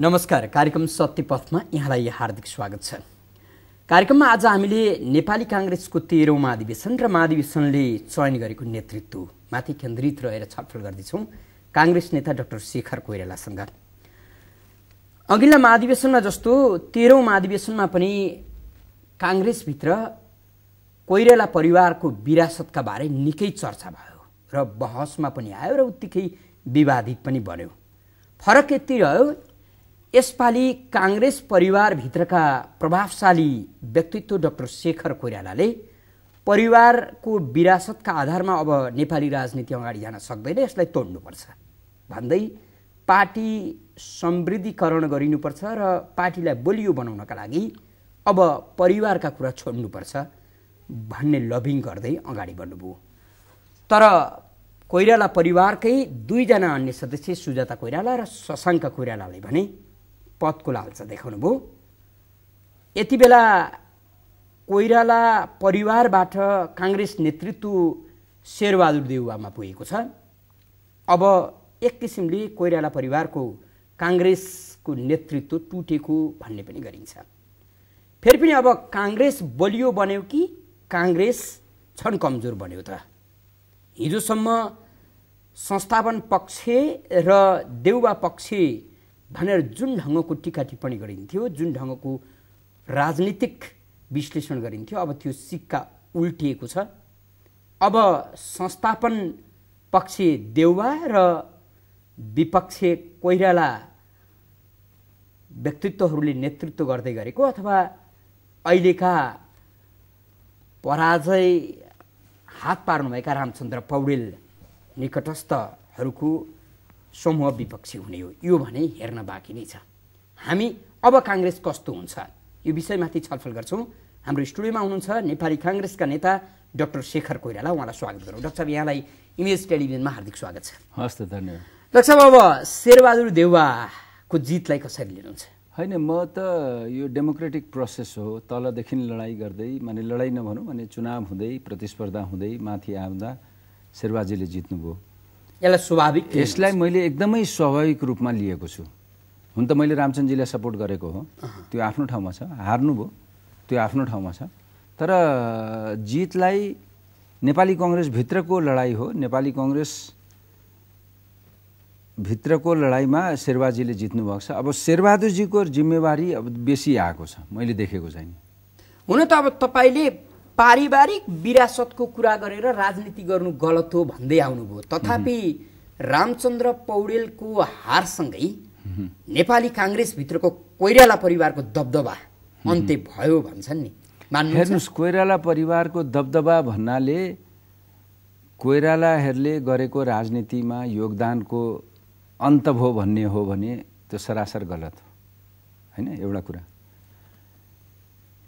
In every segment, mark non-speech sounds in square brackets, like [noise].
नमस्कार कार्यक्रम सत्यपथमा यहाँलाई हार्दिक स्वागत छ कार्यक्रममा आज हामीले नेपाली काङ्ग्रेसको तेह्रौँ महाधिवेशन र महाधिवेशनले चयन गरेको नेतृत्वमाथि केन्द्रित रहेर छलफल गर्दैछौँ काङ्ग्रेस नेता डाक्टर शेखर कोइरालासँग अघिल्ला महाधिवेशनमा जस्तो तेह्रौँ महाधिवेशनमा पनि काङ्ग्रेसभित्र कोइराला परिवारको विरासतका बारे निकै चर्चा भयो र बहसमा पनि आयो र उत्तिकै विवादित पनि बन्यो फरक यति रह्यो यसपालि काङ्ग्रेस परिवारभित्रका प्रभावशाली व्यक्तित्व डाक्टर शेखर कोइरालाले परिवारको विरासतका आधारमा अब नेपाली राजनीति अगाडि जान सक्दैन यसलाई तोड्नुपर्छ भन्दै पार्टी समृद्धिकरण गरिनुपर्छ र पार्टीलाई बलियो बनाउनका लागि अब परिवारका कुरा छोड्नुपर्छ भन्ने लभिङ गर्दै अगाडि बढ्नुभयो तर कोइराला परिवारकै दुईजना अन्य सदस्य सुजाता कोइराला र शशाङ्क कोइरालाले भने पदको लालसा देखाउनुभयो यति बेला कोइराला परिवारबाट काङ्ग्रेस नेतृत्व शेरबहादुर देउवामा पुगेको छ अब एक किसिमले कोइराला परिवारको काङ्ग्रेसको नेतृत्व टुटेको भन्ने पनि गरिन्छ फेरि पनि अब काङ्ग्रेस बलियो बन्यो कि काङ्ग्रेस छन् कमजोर बन्यो त हिजोसम्म संस्थापन पक्ष र देउवा पक्ष भनेर जुन ढङ्गको टिका टिप्पणी गरिन्थ्यो जुन ढङ्गको राजनीतिक विश्लेषण गरिन्थ्यो अब त्यो सिक्का उल्टिएको छ अब संस्थापन पक्ष देउवा र विपक्ष कोइराला व्यक्तित्वहरूले नेतृत्व गर्दै गरेको अथवा अहिलेका पराजय हात पार्नुभएका रामचन्द्र पौडेल निकटस्थहरूको समूह विपक्षी हुने हो यो भने हेर्न बाँकी नै छ हामी अब काङ्ग्रेस कस्तो हुन्छ यो विषयमाथि छलफल गर्छौँ हाम्रो स्टुडियोमा हुनुहुन्छ नेपाली काङ्ग्रेसका नेता डक्टर शेखर कोइराला उहाँलाई स्वागत गरौँ डाक्टर साहब यहाँलाई इमेज टेलिभिजनमा हार्दिक स्वागत छ हस् त धन्यवाद डाक्टर साहब अब शेरबहादुर देउवाको जितलाई कसरी लिनुहुन्छ होइन म त यो डेमोक्रेटिक प्रोसेस हो तलदेखि लडाइँ गर्दै माने लडाइँ नभनौँ भने चुनाव हुँदै प्रतिस्पर्धा हुँदै माथि आउँदा शेरबाजीले जित्नुभयो यसलाई स्वाभाविक यसलाई मैले एकदमै स्वाभाविक रूपमा लिएको छु हुन त मैले रामचन्दजीलाई सपोर्ट गरेको हो त्यो आफ्नो ठाउँमा छ हार्नु हार्नुभयो त्यो आफ्नो ठाउँमा छ तर जितलाई नेपाली कङ्ग्रेसभित्रको लडाइँ हो नेपाली कङ्ग्रेस भित्रको लडाइँमा शेरबाजीले जित्नुभएको छ अब शेरबहादुरजीको जिम्मेवारी अब बेसी आएको छ मैले देखेको छैन हुन त अब तपाईँले पारिवारिक विरासतको कुरा गरेर राजनीति गर्नु गलत हो भन्दै आउनुभयो तथापि रामचन्द्र पौडेलको हारसँगै नेपाली काङ्ग्रेसभित्रको कोइराला परिवारको दबदबा अन्त्य भयो भन्छन् नि हेर्नुहोस् कोइराला परिवारको दबदबा भन्नाले कोइरालाहरूले गरेको राजनीतिमा योगदानको अन्त भयो भन्ने हो भने त्यो सरासर गलत हो होइन एउटा कुरा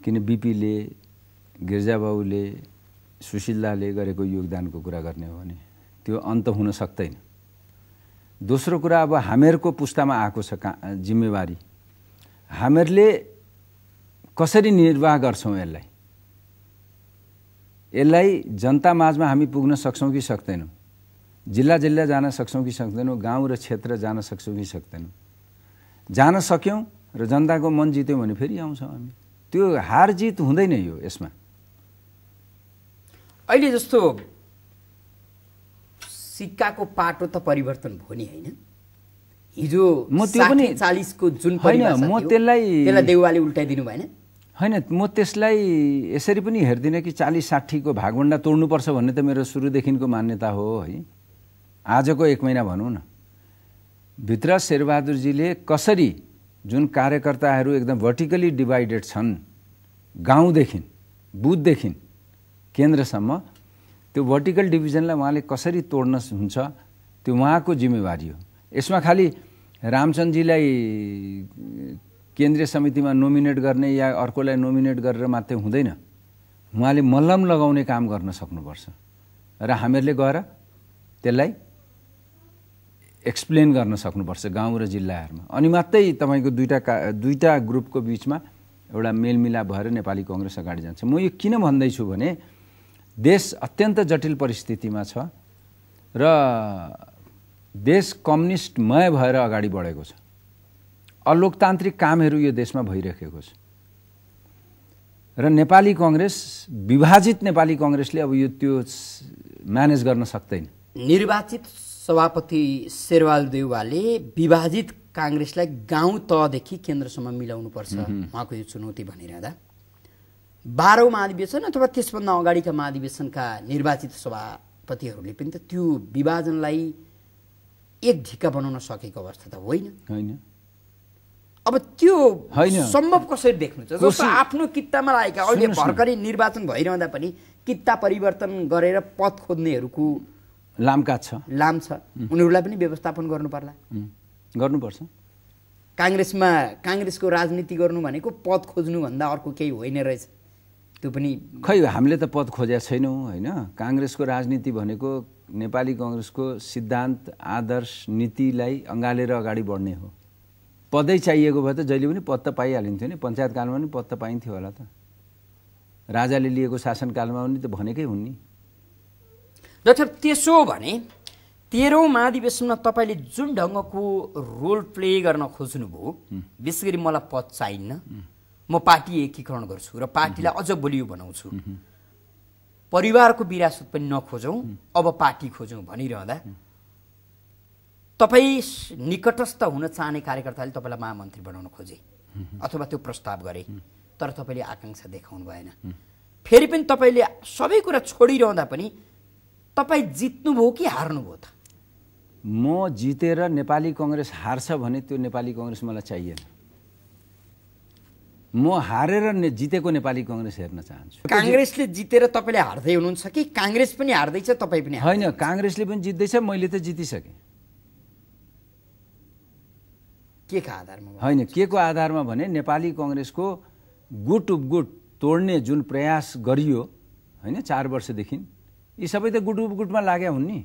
किन बिपीले गिर्जाबाउले सुशीलाले गरेको योगदानको कुरा गर्ने हो भने त्यो अन्त हुन सक्दैन दोस्रो कुरा अब हामीहरूको पुस्तामा आएको छ का जिम्मेवारी हामीहरूले कसरी निर्वाह गर्छौँ यसलाई यसलाई जनता माझमा हामी पुग्न सक्छौँ कि सक्दैनौँ जिल्ला जिल्ला जान सक्छौँ कि सक्दैनौँ गाउँ र क्षेत्र जान सक्छौँ कि सक्दैनौँ जान सक्यौँ र जनताको मन जित्यौँ भने फेरि आउँछौँ हामी त्यो हार जित हुँदैन यो यसमा अहिले जस्तो सिक्काको पाटो त परिवर्तन भयो नि होइन हिजो म त्यो पनि चालिसको जुन होइन म त्यसलाई त्यसलाई देउवाले उल्टाइदिनु भएन होइन म त्यसलाई यसरी पनि हेर्दिनँ कि चालिस साठीको भागभन्डा तोड्नुपर्छ भन्ने त मेरो सुरुदेखिको मान्यता हो है आजको एक महिना भनौँ न भित्र शेरबहादुरजीले कसरी जुन कार्यकर्ताहरू एकदम भर्टिकली डिभाइडेड छन् गाउँदेखि बुथदेखि केन्द्रसम्म त्यो भर्टिकल डिभिजनलाई उहाँले कसरी तोड्न हुन्छ त्यो उहाँको जिम्मेवारी हो यसमा खालि रामचन्द्रजीलाई केन्द्रीय समितिमा नोमिनेट गर्ने या अर्कोलाई नोमिनेट गरेर मात्रै हुँदैन उहाँले मल्लम लगाउने काम गर्न सक्नुपर्छ र हामीहरूले गएर त्यसलाई एक्सप्लेन गर्न सक्नुपर्छ गाउँ र जिल्लाहरूमा अनि मात्रै तपाईँको दुईवटा का दुईवटा ग्रुपको बिचमा एउटा मेलमिलाप भएर नेपाली कङ्ग्रेस अगाडि जान्छ म यो किन भन्दैछु भने देश अत्यन्त जटिल परिस्थितिमा छ र देश कम्युनिस्टमय भएर अगाडि बढेको छ अलोकतान्त्रिक कामहरू यो देशमा भइरहेको छ र नेपाली कङ्ग्रेस विभाजित नेपाली कङ्ग्रेसले अब यो त्यो म्यानेज गर्न सक्दैन निर्वाचित सभापति शेरवाल देउवाले विभाजित काङ्ग्रेसलाई गाउँ तहदेखि केन्द्रसम्म मिलाउनुपर्छ उहाँको यो चुनौती भनिरहँदा बाह्रौँ महाधिवेशन अथवा त्यसभन्दा अगाडिका महाधिवेशनका निर्वाचित सभापतिहरूले पनि त त्यो विभाजनलाई एक ढिक्का बनाउन सकेको अवस्था त होइन होइन अब त्यो सम्भव कसरी देख्नु छ जस्तो आफ्नो कितामा लागेका अहिले भर्खरै निर्वाचन भइरहँदा पनि किता परिवर्तन गरेर पद खोज्नेहरूको लामका छ लाम छ उनीहरूलाई पनि व्यवस्थापन गर्नु पर्ला गर्नुपर्छ काङ्ग्रेसमा काङ्ग्रेसको राजनीति गर्नु भनेको पद खोज्नुभन्दा अर्को केही होइन रहेछ त्यो पनि खै हामीले त पद खोजेका छैनौँ होइन काङ्ग्रेसको राजनीति भनेको नेपाली कङ्ग्रेसको सिद्धान्त आदर्श नीतिलाई अँगालेर अगाडि बढ्ने हो पदै चाहिएको भए त जहिले पनि पद त पाइहालिन्थ्यो नि पञ्चायत कालमा पनि पद त पाइन्थ्यो होला त राजाले लिएको शासनकालमा पनि त भनेकै हुन् नि डाक्टर त्यसो भने तेह्रौँ महाधिवेशनमा तपाईँले जुन ढङ्गको रोल प्ले गर्न खोज्नुभयो विशेष गरी मलाई पद चाहिन्न म पार्टी एकीकरण गर्छु र पार्टीलाई अझ बलियो बनाउँछु परिवारको विरासत पनि नखोजौँ अब पार्टी खोजौँ भनिरहँदा तपाईँ निकटस्थ हुन चाहने कार्यकर्ताले तपाईँलाई महामन्त्री बनाउन खोजे अथवा त्यो प्रस्ताव गरे तर तपाईँले आकाङ्क्षा देखाउनु भएन फेरि पनि तपाईँले सबै कुरा छोडिरहँदा पनि तपाईँ जित्नुभयो कि हार्नुभयो त म जितेर नेपाली कङ्ग्रेस हार्छ भने त्यो नेपाली कङ्ग्रेस मलाई चाहिएन म हारेर ने जितेको नेपाली कङ्ग्रेस हेर्न चाहन्छु काङ्ग्रेसले जितेर तपाईँले हार्दै हुनुहुन्छ कि काङ्ग्रेस पनि हार्दैछ तपाईँ पनि होइन काङ्ग्रेसले पनि जित्दैछ मैले त जितिसकेँ के का आधारमा होइन के को आधारमा भने नेपाली कङ्ग्रेसको गुट उप गुट तोड्ने जुन प्रयास गरियो होइन चार वर्षदेखि यी सबै त गुट उप गुटमा लाग्या हुन् नि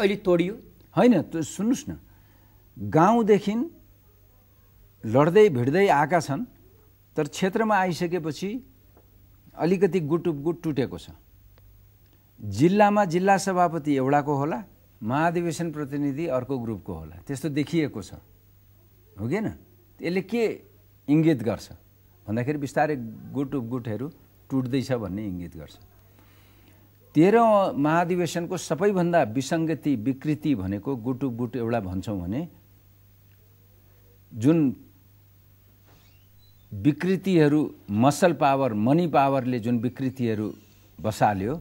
अहिले तोडियो होइन सुन्नुहोस् न गाउँदेखि लड्दै भिड्दै आएका छन् तर क्षेत्रमा आइसकेपछि अलिकति गुटुप गुट टुटेको छ जिल्लामा जिल्ला सभापति एउटाको होला महाधिवेशन प्रतिनिधि अर्को ग्रुपको होला त्यस्तो देखिएको छ हो कि यसले के इङ्गित गर्छ भन्दाखेरि बिस्तारै गुट गुटहरू टुट्दैछ भन्ने इङ्गित गर्छ तेह्र महाधिवेशनको सबैभन्दा विसङ्गति विकृति भनेको गुटुप गुट एउटा भन्छौँ भने जुन विकृतिहरू मसल पावर मनी पावरले जुन विकृतिहरू बसाल्यो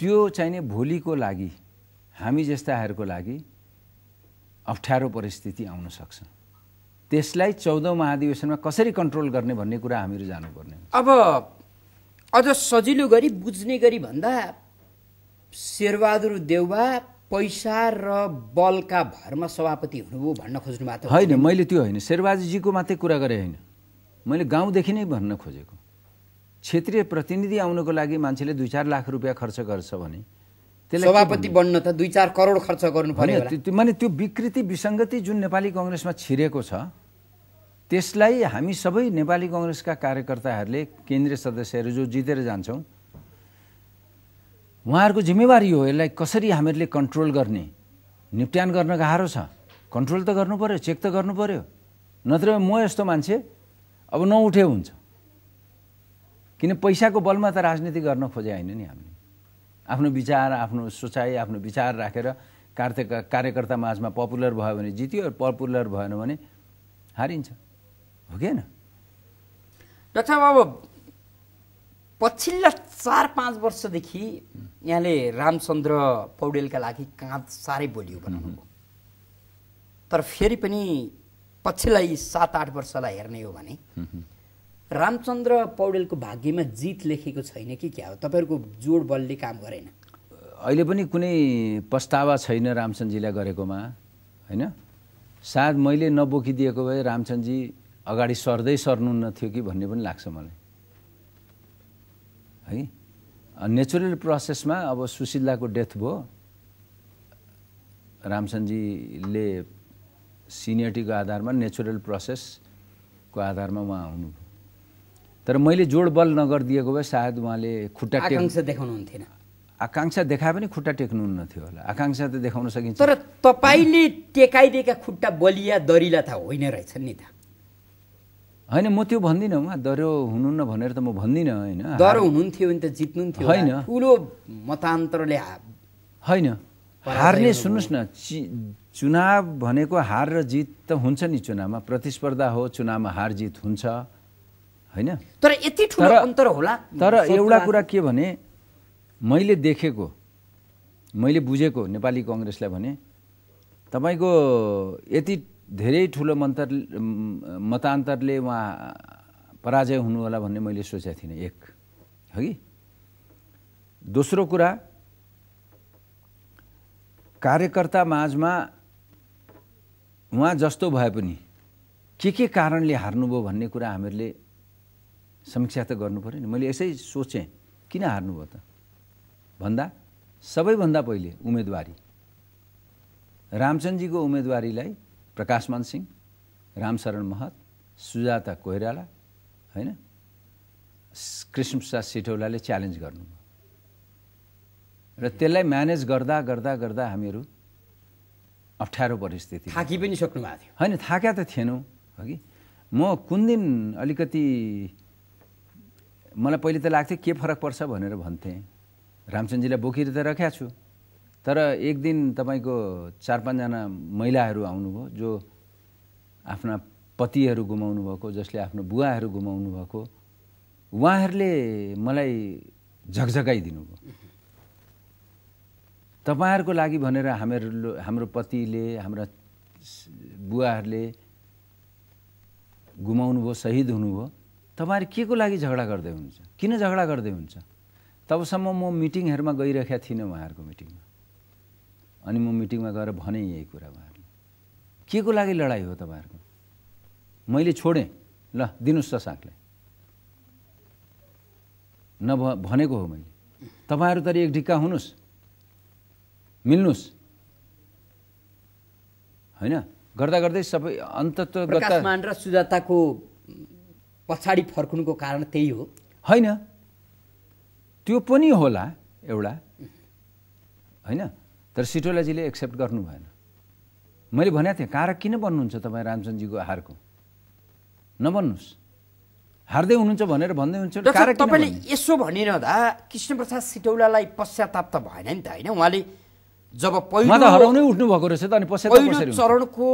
त्यो चाहिने भोलिको लागि हामी जस्ताहरूको लागि अप्ठ्यारो परिस्थिति आउन सक्छ त्यसलाई चौधौँ महाधिवेशनमा कसरी कन्ट्रोल गर्ने भन्ने कुरा हामीहरू जानुपर्ने अब अझ सजिलो गरी बुझ्ने गरी भन्दा शेरबहादुर देउवा पैसा र बलका भरमा सभापति हुनुभयो भन्न खोज्नु भएको होइन मैले त्यो होइन शेरबहादुरजीको मात्रै कुरा गरेँ होइन मैले गाउँदेखि नै भन्न खोजेको क्षेत्रीय प्रतिनिधि आउनको लागि मान्छेले दुई चार लाख रुपियाँ खर्च गर्छ भने त्यसलाई सभापति बन्न त दुई चार करोड खर्च गर्नु पर्यो माने त्यो विकृति विसङ्गति जुन नेपाली कङ्ग्रेसमा छिरेको छ त्यसलाई हामी सबै नेपाली कङ्ग्रेसका कार्यकर्ताहरूले केन्द्रीय सदस्यहरू जो जितेर जान्छौँ उहाँहरूको जिम्मेवारी हो यसलाई कसरी हामीहरूले कन्ट्रोल गर्ने निप्ट्यान गर्न गाह्रो छ कन्ट्रोल त गर्नु पऱ्यो चेक त गर्नु पऱ्यो नत्र म यस्तो मान्छे अब नउठे हुन्छ किन पैसाको बलमा त राजनीति गर्न खोजे होइन नि हामीले आफ्नो विचार आफ्नो सोचाइ आफ्नो विचार राखेर कार्य कार्यकर्ता माझमा पपुलर भयो भने जित्यो पपुलर भएन भने हारिन्छ हो कि होइन डक्टर अब पछिल्ला चार पाँच वर्षदेखि यहाँले रामचन्द्र पौडेलका लागि काँध साह्रै बोलियो बनाउनु तर फेरि पनि पछिल्ला यी सात आठ वर्षलाई हेर्ने हो भने रामचन्द्र पौडेलको भाग्यमा जित लेखेको छैन कि क्या हो तपाईँहरूको जोड बलले काम गरेन अहिले पनि कुनै पस्तावा छैन रामचन्द्रजीलाई गरेकोमा होइन सायद मैले नबोकिदिएको भए रामचन्द्रजी अगाडि सर्दै सर्नुहुन्न थियो कि भन्ने पनि लाग्छ मलाई है नेचुरल प्रोसेसमा अब सुशीलाको डेथ भयो रामचन्द्रजीले सिनियरिटीको आधारमा नेचुरल प्रोसेसको आधारमा उहाँ आउनुभयो तर मैले जोड बल नगरिदिएको भए सायद उहाँले खुट्टा देखाउनुहुन्थेन आकाङ्क्षा देखाए पनि खुट्टा टेक्नुहुन्न थियो होला आकाङ्क्षा त देखाउन सकिन्छ तर तपाईँले टेकाइदिएका खुट्टा बलिया दरिला त होइन रहेछ नि त होइन म त्यो भन्दिनँ उहाँ दह्रो हुनुहुन्न भनेर त म भन्दिनँ होइन दह्रो हुनुहुन्थ्यो भने त जित्नुहुन्थ्यो होइन ठुलो मतान्तरले होइन हार्ने सुन्नुहोस् न चुनाव भनेको हार र जित त हुन्छ नि चुनावमा प्रतिस्पर्धा हो चुनावमा हार जित हुन्छ होइन तर यति ठुलो अन्तर होला तर एउटा कुरा के भने मैले देखेको मैले बुझेको नेपाली कङ्ग्रेसलाई भने तपाईँको यति धेरै ठुलो मन्तर मतान्तरले उहाँ पराजय हुनु होला भन्ने मैले सोचेको थिइनँ एक हो दोस्रो कुरा कार्यकर्ता माझमा उहाँ जस्तो भए पनि के के कारणले हार्नुभयो भन्ने कुरा हामीहरूले समीक्षा त पऱ्यो नि मैले यसै सोचेँ किन हार्नुभयो त भन्दा सबैभन्दा पहिले उम्मेदवारी रामचन्द्रजीको उम्मेदवारीलाई प्रकाशमान सिंह रामशरण महत सुजाता कोइराला होइन कृष्णप्रसाद सेठौलाले च्यालेन्ज गर्नुभयो र त्यसलाई म्यानेज गर्दा गर्दा गर्दा हामीहरू अप्ठ्यारो परिस्थिति थाकी पनि सक्नु भएको थियो होइन थाक्या त थिएनौँ हो कि म कुन दिन अलिकति मलाई पहिले त लाग्थ्यो के फरक पर्छ भनेर भन्थेँ रामचन्दीलाई बोकेर त राखेको छु तर एक दिन तपाईँको चार पाँचजना महिलाहरू आउनुभयो जो आफ्ना पतिहरू गुमाउनु भएको जसले आफ्नो बुवाहरू गुमाउनु भएको उहाँहरूले मलाई झकझगाइदिनु भयो तपाईँहरूको लागि भनेर हामीहरू हाम्रो पतिले हाम्रा बुवाहरूले गुमाउनुभयो सहिद हुनुभयो तपाईँहरू के को लागि झगडा गर्दै हुनुहुन्छ किन झगडा गर्दै हुन्छ तबसम्म म मिटिङहरूमा गइरहेका थिइनँ उहाँहरूको मिटिङमा अनि म मिटिङमा गएर भने यही कुरा उहाँहरूले के को लागि लडाइँ हो तपाईँहरूको मैले छोडेँ ल दिनुहोस् त सागलाई नभ भनेको हो मैले तपाईँहरू तर एक ढिक्का हुनुहोस् मिल्नुहोस् होइन गर्दा गर्दै सबै अन्त र सुजाताको पछाडि फर्कुनुको कारण त्यही हो होइन त्यो पनि होला एउटा होइन तर सिटोलाजीले एक्सेप्ट गर्नु भएन मैले भनेको थिएँ कारक किन बन्नुहुन्छ तपाईँ रामचन्द्रजीको हारको नबन्नुहोस् हार्दै हुनुहुन्छ भनेर भन्दै हुन्छ तपाईँले यसो भनिरहँदा कृष्णप्रसाद सिटौलालाई पश्चाताप त भएन नि त होइन उहाँले जब पहिलो त उठ्नु भएको रहेछ पहिलो चरणको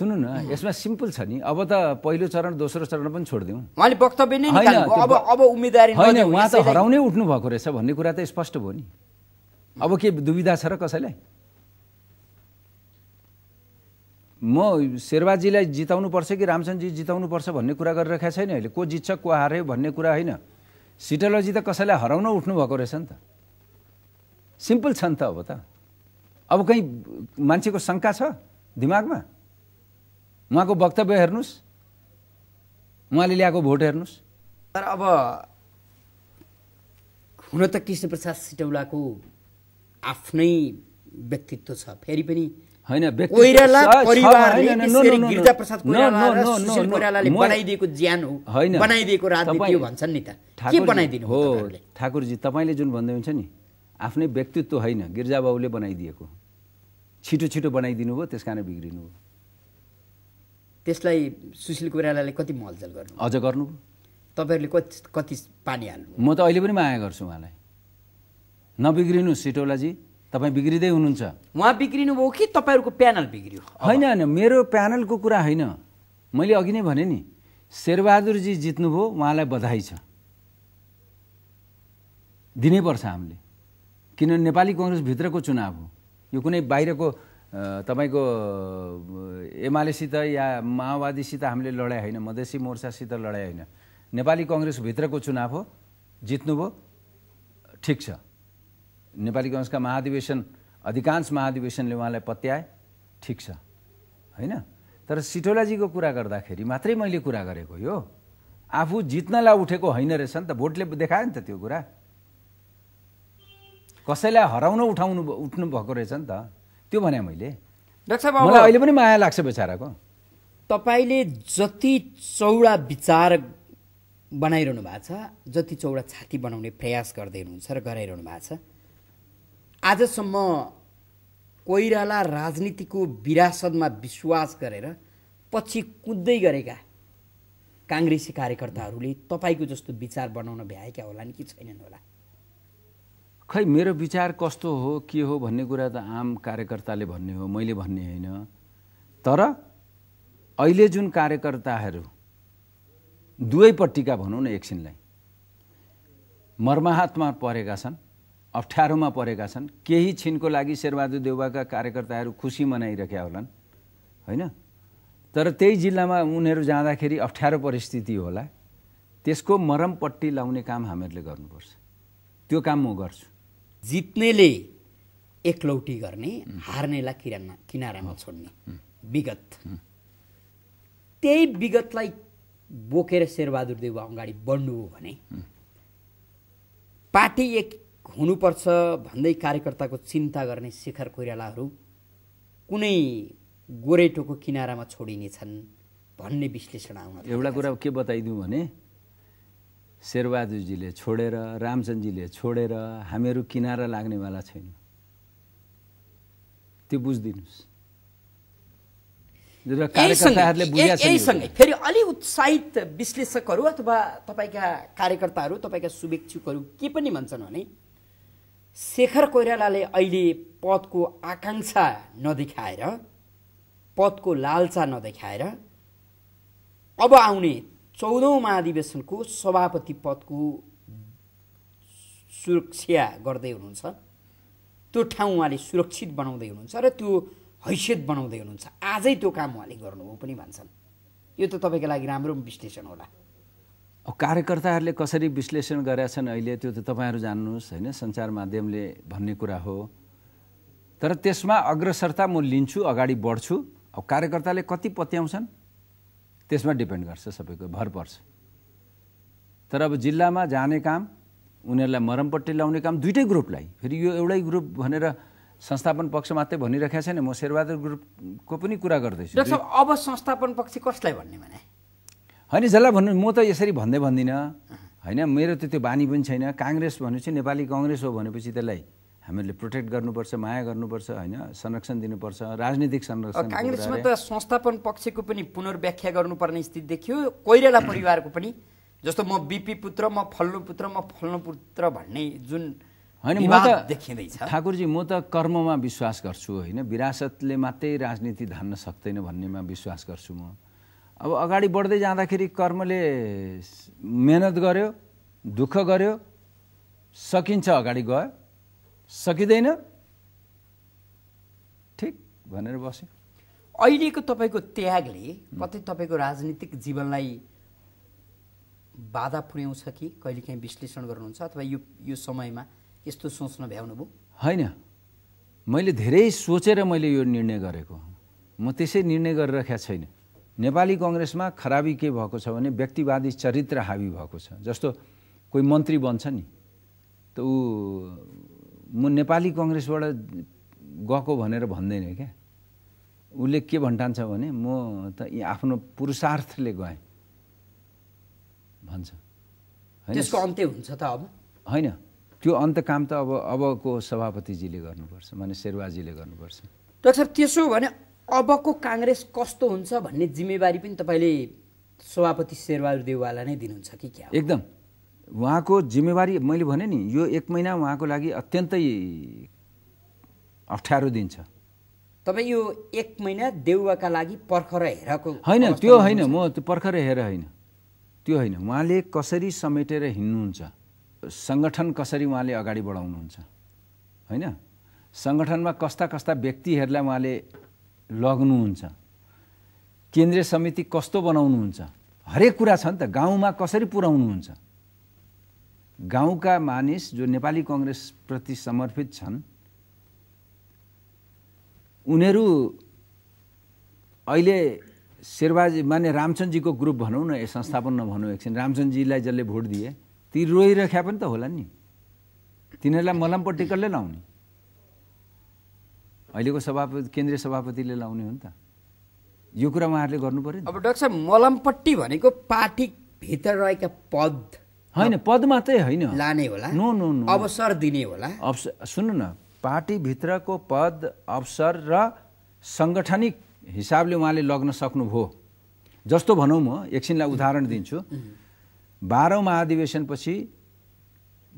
सुन्नु न यसमा सिम्पल छ नि अब त पहिलो चरण दोस्रो चरण पनि छोडिदिउँ उहाँले वक्तव्य नै अब अब उम्मेदवारी होइन उहाँ त हराउनै उठ्नु भएको रहेछ भन्ने कुरा त स्पष्ट भयो नि अब के दुविधा छ र कसैलाई म शेरबाजीलाई पर्छ कि रामचन्दजी जिताउनु पर्छ भन्ने कुरा गरिरहेको छैन अहिले को जित्छ को हार्यो भन्ने कुरा होइन सिटलोजी त कसैलाई हराउन उठ्नु भएको रहेछ नि त सिम्पल छ नि त अब त अब कहीँ मान्छेको शङ्का छ दिमागमा उहाँको वक्तव्य हेर्नुहोस् उहाँले ल्याएको भोट हेर्नुहोस् तर अब हुन त कृष्णप्रसाद सिटौलाको आफ्नै व्यक्तित्व छ फेरि पनि होइन ठाकुरजी तपाईँले जुन भन्दै हुन्छ नि आफ्नै व्यक्तित्व होइन गिरिजाबाबुले बनाइदिएको छिटो छिटो बनाइदिनु भयो त्यस कारण बिग्रिनु भयो त्यसलाई सुशील कोइरालाले कति मलजल गर्नु अझ गर्नु तपाईँहरूले कति कति पानी हाल्नु म त अहिले पनि माया गर्छु उहाँलाई नबिग्रिनु सिटौलाजी तपाईँ बिग्रिँदै हुनुहुन्छ उहाँ बिग्रिनु भयो कि तपाईँहरूको प्यानल बिग्रियो होइन होइन मेरो प्यानलको कुरा होइन मैले अघि नै भने नि शेरबहादुरजी जित्नुभयो उहाँलाई बधाई छ दिनैपर्छ हामीले किनभने नेपाली कङ्ग्रेसभित्रको चुनाव हो यो कुनै बाहिरको तपाईँको एमालेसित या माओवादीसित हामीले लडाइँ होइन मधेसी मोर्चासित लडाइँ होइन नेपाली कङ्ग्रेसभित्रको चुनाव हो जित्नुभयो ठिक छ नेपाली कङ्ग्रेसका महाधिवेशन अधिकांश महाधिवेशनले उहाँलाई पत्याए ठिक छ होइन तर सिटोलाजीको कुरा गर्दाखेरि मात्रै मैले कुरा गरेको यो आफू जित्नलाई उठेको होइन रहेछ नि त भोटले देखायो नि त त्यो कुरा कसैलाई हराउन उठाउनु उठ्नु भएको रहेछ नि त त्यो भने मैले डाक्टर साहब मलाई अहिले पनि माया लाग्छ बेचाराको तपाईँले जति चौडा विचार बनाइरहनु भएको छ जति चौडा छाती बनाउने प्रयास गर्दै हुनुहुन्छ र गराइरहनु भएको छ आजसम्म कोइराला राजनीतिको विरासतमा विश्वास गरेर पछि कुद्दै गरेका काङ्ग्रेसी कार्यकर्ताहरूले तपाईँको जस्तो विचार बनाउन भ्याएका होला नि कि छैनन् होला खै मेरो विचार कस्तो हो के हो भन्ने कुरा त आम कार्यकर्ताले भन्ने हो मैले भन्ने होइन तर अहिले जुन कार्यकर्ताहरू दुवैपट्टिका भनौँ न एकछिनलाई मर्माहतमा परेका छन् अप्ठ्यारोमा परेका छन् केही छिनको लागि शेरबहादुर देउबाका कार्यकर्ताहरू खुसी मनाइरहेका होलान् होइन तर त्यही जिल्लामा उनीहरू जाँदाखेरि अप्ठ्यारो परिस्थिति होला त्यसको मरमपट्टि लाउने काम हामीहरूले गर्नुपर्छ त्यो काम म गर्छु जित्नेले एकलौटी गर्ने हार्नेलाई किराना किनारामा छोड्ने विगत त्यही विगतलाई बोकेर शेरबहादुर देव अगाडि बढ्नु हो भने पार्टी एक हुनुपर्छ भन्दै कार्यकर्ताको चिन्ता गर्ने शिखर कोइरालाहरू कुनै गोरेटोको किनारामा छोडिनेछन् भन्ने विश्लेषण आउन एउटा कुरा के बताइदिउँ भने शेरबहादुरजीले छोडेर रामचन्दजीले छोडेर हामीहरू किनारा लाग्नेवाला छैनौँ त्यो बुझिदिनुहोस् यहीसँगै फेरि अलि उत्साहित विश्लेषकहरू अथवा तपाईँका कार्यकर्ताहरू तपाईँका शुभेच्छुकहरू के पनि भन्छन् भने शेखर कोइरालाले अहिले पदको आकाङ्क्षा नदेखाएर पदको लालसा नदेखाएर अब आउने चौधौँ महाधिवेशनको सभापति पदको सुरक्षा गर्दै हुनुहुन्छ त्यो ठाउँ उहाँले सुरक्षित बनाउँदै हुनुहुन्छ र त्यो हैसियत बनाउँदै हुनुहुन्छ आजै त्यो काम उहाँले गर्नु हो पनि भन्छन् यो त तपाईँको लागि राम्रो विश्लेषण होला अब कार्यकर्ताहरूले कसरी विश्लेषण गरेका छन् अहिले त्यो त तपाईँहरू जान्नुहोस् होइन सञ्चार माध्यमले भन्ने कुरा हो तर त्यसमा अग्रसरता म लिन्छु अगाडि बढ्छु अब कार्यकर्ताले कति पत्याउँछन् त्यसमा डिपेन्ड गर्छ सबैको भर पर्छ तर अब जिल्लामा जाने काम उनीहरूलाई मरमपट्टि लाउने काम दुइटै ग्रुपलाई फेरि यो एउटै ग्रुप भनेर संस्थापन पक्ष मात्रै भनिरहेको छैन म शेरबहादुर ग्रुपको पनि कुरा गर्दैछु अब संस्थापन पक्ष कसलाई भन्ने भने होइन जसलाई भन्नु म त यसरी भन्दै भन्दिनँ होइन मेरो त त्यो बानी पनि छैन काङ्ग्रेस भनेपछि नेपाली कङ्ग्रेस हो भनेपछि त्यसलाई हामीले प्रोटेक्ट गर्नुपर्छ माया गर्नुपर्छ होइन संरक्षण दिनुपर्छ राजनीतिक संरक्षण काङ्ग्रेसमा त संस्थापन पक्षको पनि पुनर्व्याख्या गर्नुपर्ने स्थिति देखियो कोइराला [clears throat] परिवारको पनि जस्तो म बिपी पुत्र म फल्नु पुत्र म फल्नु पुत्र भन्ने जुन होइन म त देखिँदैछ ठाकुरजी म त कर्ममा विश्वास गर्छु होइन विरासतले मात्रै राजनीति धान्न सक्दैन भन्नेमा विश्वास गर्छु म अब अगाडि बढ्दै जाँदाखेरि कर्मले मेहनत गर्यो दुःख गर्यो सकिन्छ अगाडि गयो सकिँदैन ठिक भनेर बस्यो अहिलेको तपाईँको त्यागले कतै तपाईँको राजनीतिक जीवनलाई बाधा पुर्याउँछ कि कहिलेकाहीँ विश्लेषण गर्नुहुन्छ अथवा यो यो समयमा यस्तो सोच्न भ्याउनु भयो होइन मैले धेरै सोचेर मैले यो निर्णय गरेको म त्यसै निर्णय गरिरहेको छैन नेपाली कङ्ग्रेसमा खराबी के भएको छ भने व्यक्तिवादी चरित्र हावी भएको छ जस्तो कोही मन्त्री बन्छ नि त ऊ म नेपाली कङ्ग्रेसबाट गएको भनेर भन्दैन क्या उसले के भन्टान्छ भने म त आफ्नो पुरुषार्थले गएँ भन्छ त्यसको अन्त्य हुन्छ त अब होइन त्यो अन्त काम त अब अबको सभापतिजीले गर्नुपर्छ माने शेरवाजीले गर्नुपर्छ डाक्टर त्यसो भने अबको काङ्ग्रेस कस्तो हुन्छ भन्ने जिम्मेवारी पनि तपाईँले सभापति शेरबहादुर देववाला नै दिनुहुन्छ कि क्या एकदम उहाँको जिम्मेवारी मैले भने नि यो एक महिना उहाँको लागि अत्यन्तै अप्ठ्यारो छ तपाईँ यो एक महिना देउवाका लागि पर्खर हेरको होइन त्यो होइन म त्यो पर्खर हेर होइन त्यो होइन उहाँले कसरी समेटेर हिँड्नुहुन्छ सङ्गठन कसरी उहाँले अगाडि बढाउनुहुन्छ होइन सङ्गठनमा कस्ता कस्ता व्यक्तिहरूलाई उहाँले लग्नुहुन्छ केन्द्रीय समिति कस्तो बनाउनुहुन्छ हरेक कुरा छ नि त गाउँमा कसरी पुर्याउनुहुन्छ गाउँका मानिस जो नेपाली कङ्ग्रेसप्रति समर्पित छन् उनीहरू अहिले शेरबाजी माने रामचन्द्रजीको ग्रुप भनौँ न संस्थापन नभनौँ एकछिन रामचन्दजीलाई जसले भोट दिए ती रोइरख्या पनि त होला नि तिनीहरूलाई मलमपट्टि कसले लाउने अहिलेको सभापति केन्द्रीय सभापतिले लाउने हो नि त यो कुरा उहाँहरूले गर्नु अब डाक्टर साहब मलमपट्टि भनेको पार्टीभित्र रहेका पद होइन पद मात्रै होइन लाने होला नो नो नो अवसर दिने होला अवसर सुन्नु न पार्टीभित्रको पद अवसर र साङ्गठनिक हिसाबले उहाँले लग्न सक्नुभयो जस्तो भनौँ म एकछिनलाई उदाहरण दिन्छु बाह्रौँ महाधिवेशनपछि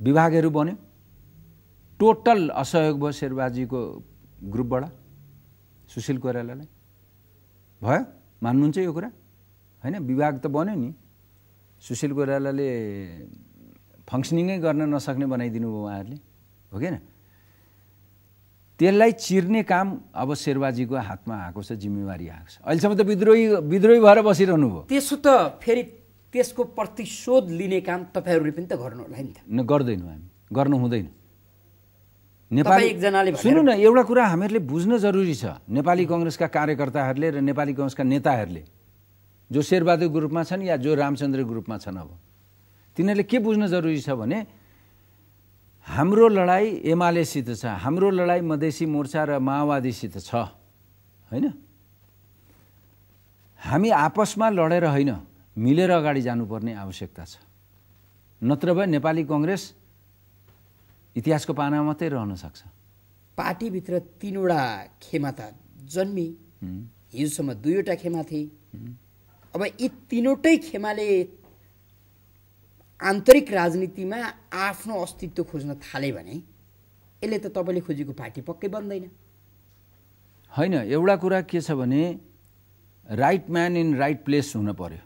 विभागहरू बन्यो टोटल असहयोग भयो शेरबाजीको ग्रुपबाट सुशील कोइरालालाई भयो मान्नुहुन्छ यो कुरा होइन विभाग त बन्यो नि सुशील कोइरालाले फङ्सनिङै गर्न नसक्ने बनाइदिनु भयो उहाँहरूले हो न त्यसलाई चिर्ने काम अब शेरबाजीको हातमा आएको छ जिम्मेवारी आएको छ अहिलेसम्म त विद्रोही विद्रोही भएर बसिरहनु भयो त्यसो त फेरि त्यसको प्रतिशोध लिने काम तपाईँहरूले पनि त गर्नु होला नि त गर्दैनौँ हामी गर्नु हुँदैन नेपाली एकजनाले सुन्नु न एउटा कुरा हामीहरूले बुझ्न जरुरी छ नेपाली कङ्ग्रेसका कार्यकर्ताहरूले र नेपाली कङ्ग्रेसका नेताहरूले जो शेरबहादुर ग्रुपमा छन् या जो रामचन्द्र ग्रुपमा छन् अब तिनीहरूले के बुझ्न जरुरी छ भने हाम्रो लडाइँ एमालेसित छ हाम्रो लडाइँ मधेसी मोर्चा र माओवादीसित छ होइन हामी आपसमा लडेर होइन मिलेर अगाडि जानुपर्ने आवश्यकता छ नत्र भए नेपाली कङ्ग्रेस इतिहासको पाना मात्रै रहन सक्छ पार्टीभित्र तिनवटा खेमा त जन्मी हिजोसम्म दुईवटा खेमा थिए अब यी तिनवटै खेमाले आन्तरिक राजनीतिमा आफ्नो अस्तित्व खोज्न थाले भने यसले त तपाईँले खोजेको पार्टी पक्कै बन्दैन होइन एउटा कुरा के छ भने right man in right place हुन पर्यो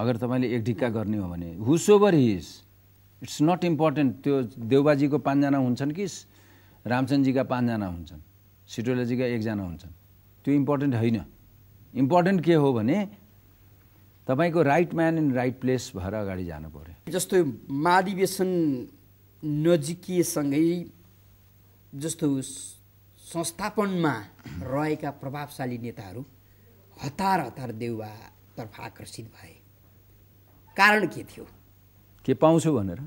अगर तपाईँले एक ढिक्का गर्ने हो भने हुस ओभर हिज इट्स नट इम्पोर्टेन्ट त्यो देवबाजीको पाँचजना हुन्छन् कि रामचन्दजीका पाँचजना हुन्छन् सिटोलाजीका एकजना हुन्छन् त्यो इम्पोर्टेन्ट होइन इम्पोर्टेन्ट के हो भने तपाईँको right man in right place भएर अगाडि जानु पर्यो जस्तो महाधिवेशन नजिकिएसँगै जस्तो संस्थापनमा रहेका प्रभावशाली नेताहरू हतार हतार देउवातर्फ आकर्षित भए कारण के थियो के पाउँछु भनेर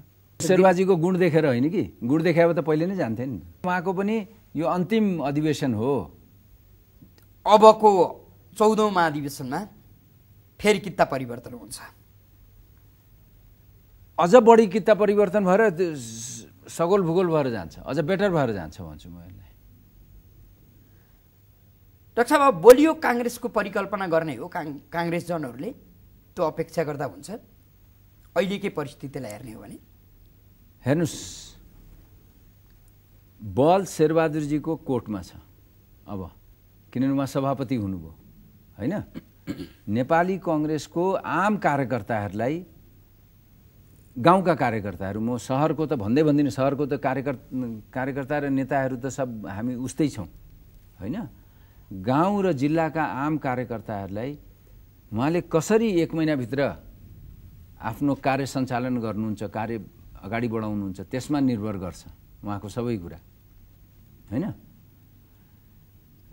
शेरबाजीको गुण देखेर होइन कि गुण देखायो त पहिले नै जान्थे नि उहाँको पनि यो अन्तिम अधिवेशन हो अबको चौधौँ महाधिवेशनमा फेरि किता परिवर्तन हुन्छ अझ बढी किता परिवर्तन भएर सगोल भूगोल भएर जान्छ अझ बेटर भएर जान्छ भन्छु म यसलाई डाक्टर साहब बोलियो काङ्ग्रेसको परिकल्पना गर्ने हो काङ काङ्ग्रेसजनहरूले त्यो अपेक्षा गर्दा हुन्छ अहिलेकै परिस्थितिलाई हेर्ने हो भने हेर्नुहोस् बल शेरबहादुरजीको कोर्टमा छ अब किनभने उहाँ सभापति हुनुभयो होइन नेपाली कङ्ग्रेसको आम कार्यकर्ताहरूलाई गाउँका कार्यकर्ताहरू म सहरको त भन्दै भन्दिनँ सहरको त कार्यकर् कार्यकर्ता र नेताहरू त सब हामी उस्तै छौँ होइन गाउँ र जिल्लाका आम कार्यकर्ताहरूलाई उहाँले कसरी एक महिनाभित्र आफ्नो कार्य सञ्चालन गर्नुहुन्छ कार्य अगाडि बढाउनुहुन्छ त्यसमा निर्भर गर्छ उहाँको सबै कुरा होइन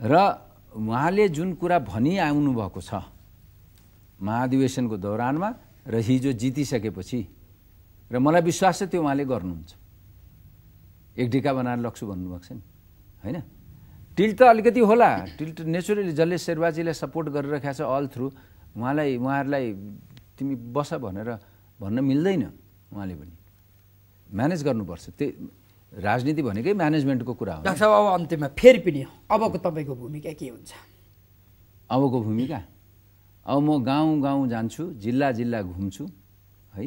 र उहाँले जुन कुरा भनिआउनु भएको छ महाधिवेशनको दौरानमा र हिजो जितिसकेपछि र मलाई विश्वास छ त्यो उहाँले गर्नुहुन्छ एक ढिका बनाएर लग्छु भन्नुभएको छ नि होइन टिल्ट त अलिकति होला टिल्ट नेचुरली जसले शेरबाजीलाई सपोर्ट गरिरहेको छ अल थ्रु उहाँलाई उहाँहरूलाई तिमी बस भनेर भन्न मिल्दैन उहाँले पनि म्यानेज गर्नुपर्छ त्यो राजनीति भनेकै म्यानेजमेन्टको कुरा हो डाक्टर साहब अब अन्त्यमा फेरि पनि अबको तपाईँको भूमिका के हुन्छ अबको भूमिका अब म गाउँ गाउँ जान्छु जिल्ला जिल्ला घुम्छु है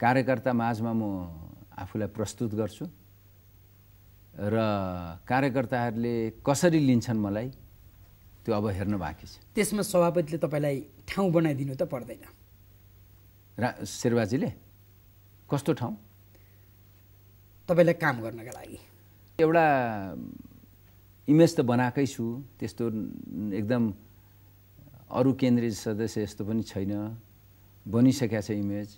कार्यकर्ता माझमा म आफूलाई प्रस्तुत गर्छु र कार्यकर्ताहरूले कसरी लिन्छन् मलाई त्यो अब हेर्न बाँकी छ त्यसमा सभापतिले तपाईँलाई ठाउँ बनाइदिनु त पर्दैन रा शेरबाजीले कस्तो ठाउँ तपाईँलाई काम गर्नका लागि एउटा इमेज त बनाएकै छु त्यस्तो एकदम अरू केन्द्रीय सदस्य यस्तो पनि छैन बनिसकेका छ इमेज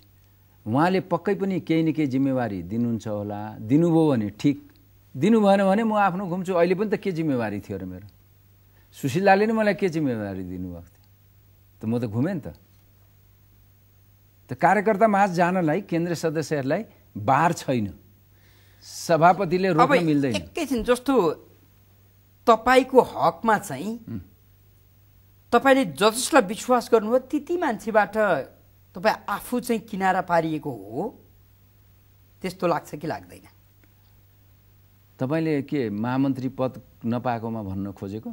उहाँले पक्कै पनि केही न केही जिम्मेवारी दिनुहुन्छ होला दिनुभयो भने ठिक दिनु भएन भने म आफ्नो घुम्छु अहिले पनि त के जिम्मेवारी थियो र मेरो सुशीलाले नै मलाई के जिम्मेवारी दिनुभएको थियो त म त घुमेँ नि त त कार्यकर्ता माझ जानलाई केन्द्रीय सदस्यहरूलाई बार छैन सभापतिले रोक्न मिल्दैन एकैछिन जस्तो तपाईँको हकमा चाहिँ तपाईँले जसलाई विश्वास गर्नुभयो त्यति मान्छेबाट तपाईँ आफू चाहिँ किनारा पारिएको हो त्यस्तो लाग्छ कि लाग्दैन तपाईँले के महामन्त्री पद नपाएकोमा भन्न खोजेको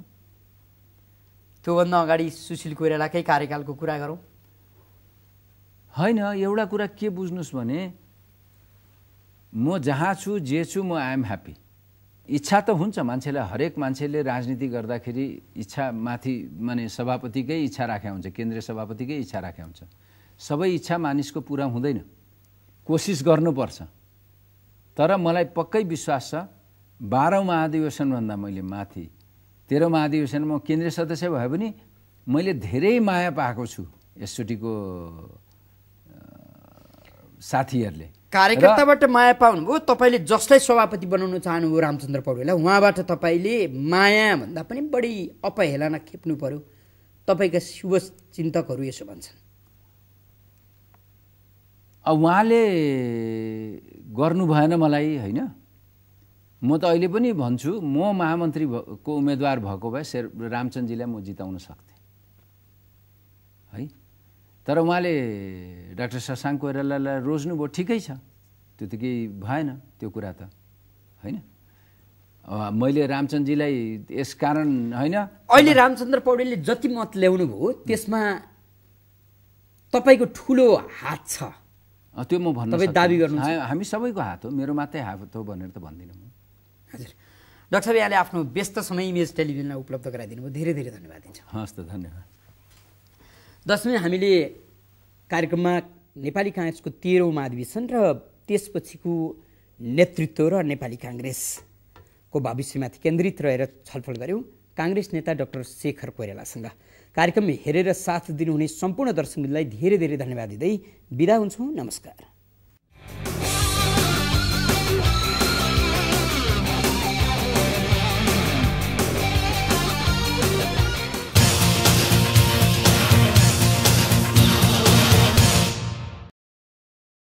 त्योभन्दा अगाडि सुशील कोइरालाकै कार्यकालको कुरा गरौँ होइन एउटा कुरा के बुझ्नुहोस् भने म जहाँ छु जे छु म आइएम ह्याप्पी इच्छा त हुन्छ मान्छेलाई हरेक मान्छेले राजनीति गर्दाखेरि इच्छा माथि माने सभापतिकै इच्छा राखेका हुन्छ केन्द्रीय सभापतिकै इच्छा राखेका हुन्छ सबै इच्छा मानिसको पुरा हुँदैन कोसिस गर्नुपर्छ तर मलाई पक्कै विश्वास छ बाह्रौँ महाधिवेशनभन्दा मैले माथि तेह्रौँ महाधिवेशनमा केन्द्रीय सदस्य भए पनि मैले धेरै माया पाएको छु यसचोटिको साथीहरूले कार्यकर्ताबाट माया पाउनुभयो तपाईँले जसलाई सभापति बनाउन चाहनुभयो रामचन्द्र पौडेललाई उहाँबाट तपाईँले मायाभन्दा पनि बढी अपहेलना खेप्नु पर्यो तपाईँका शुभचिन्तकहरू यसो भन्छन् उहाँले गर्नु भएन मलाई होइन म त अहिले पनि भन्छु म महामन्त्रीको उम्मेदवार भएको भए शेर रामचन्द्रजीलाई म जिताउन सक्थेँ है तर उहाँले डाक्टर शशाङ्क कोइरालालाई रोज्नुभयो ठिकै छ त्यो त केही भएन त्यो कुरा त होइन मैले रामचन्द्रजीलाई यस कारण होइन अहिले रामचन्द्र पौडेलले जति मत ल्याउनु भयो त्यसमा तपाईँको ठुलो हात छ त्यो म भन्नु दाबी गर्नु हामी सबैको हात हो मेरो मात्रै हात हो भनेर त भन्दिनँ म हजुर डाक्टर साहब यहाँले आफ्नो व्यस्त समय इमेज टेलिभिजनलाई उपलब्ध गराइदिनु भयो धेरै धेरै धन्यवाद दिन्छु हस् त धन्यवाद दसमै हामीले कार्यक्रममा नेपाली काङ्ग्रेसको तेह्रौँ महाधिवेशन र त्यसपछिको नेतृत्व र नेपाली काङ्ग्रेसको भविष्यमाथि केन्द्रित रहेर छलफल गऱ्यौँ काङ्ग्रेस नेता डाक्टर शेखर कोइरालासँग कार्यक्रम हेरेर साथ दिनुहुने सम्पूर्ण दर्शकलाई धेरै धेरै धन्यवाद दिँदै बिदा हुन्छौँ नमस्कार